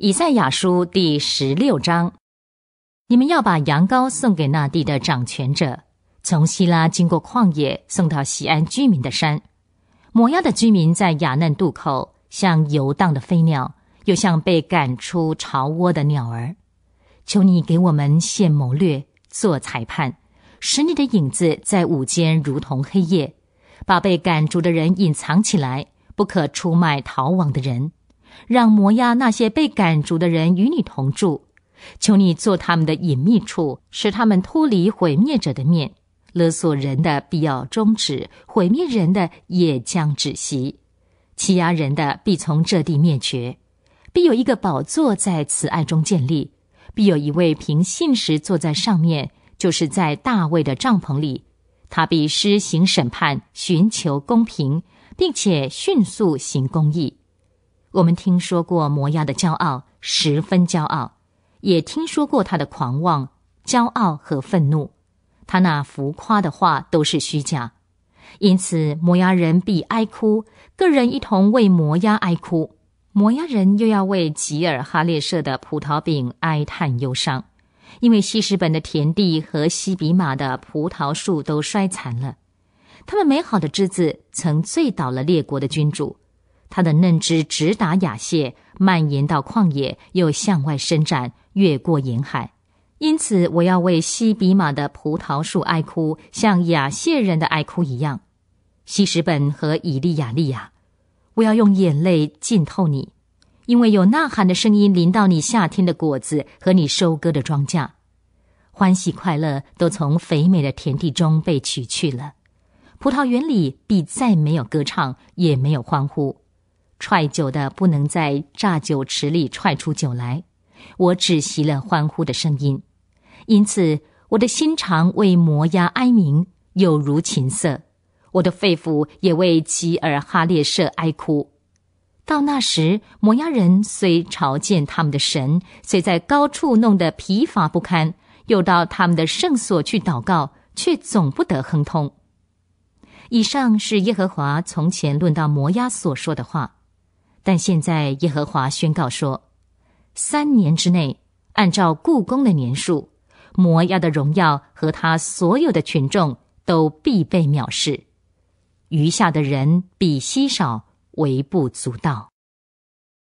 以赛亚书第十六章：你们要把羊羔送给那地的掌权者，从希拉经过旷野，送到西安居民的山。摩押的居民在亚嫩渡口，像游荡的飞鸟，又像被赶出巢窝的鸟儿。求你给我们献谋略，做裁判，使你的影子在午间如同黑夜，把被赶逐的人隐藏起来，不可出卖逃亡的人。让摩押那些被赶逐的人与你同住，求你做他们的隐秘处，使他们脱离毁灭者的面。勒索人的必要终止，毁灭人的也将止息，欺压人的必从这地灭绝。必有一个宝座在慈爱中建立，必有一位凭信实坐在上面，就是在大卫的帐篷里。他必施行审判，寻求公平，并且迅速行公义。我们听说过摩押的骄傲，十分骄傲；也听说过他的狂妄、骄傲和愤怒。他那浮夸的话都是虚假。因此，摩押人必哀哭，各人一同为摩押哀哭。摩押人又要为吉尔哈列舍的葡萄饼哀叹忧伤，因为西施本的田地和西比马的葡萄树都衰残了。他们美好的之子曾醉倒了列国的君主。它的嫩枝直达雅谢，蔓延到旷野，又向外伸展，越过沿海。因此，我要为西比马的葡萄树哀哭，像雅谢人的哀哭一样。西什本和以利亚利亚，我要用眼泪浸透你，因为有呐喊的声音淋到你，夏天的果子和你收割的庄稼，欢喜快乐都从肥美的田地中被取去了。葡萄园里必再没有歌唱，也没有欢呼。踹酒的不能在榨酒池里踹出酒来，我止息了欢呼的声音，因此我的心肠为摩崖哀鸣，有如琴瑟；我的肺腑也为吉尔哈列舍哀哭。到那时，摩崖人虽朝见他们的神，虽在高处弄得疲乏不堪，又到他们的圣所去祷告，却总不得亨通。以上是耶和华从前论到摩崖所说的话。但现在耶和华宣告说：“三年之内，按照故宫的年数，摩亚的荣耀和他所有的群众都必被藐视，余下的人比稀少，微不足道。”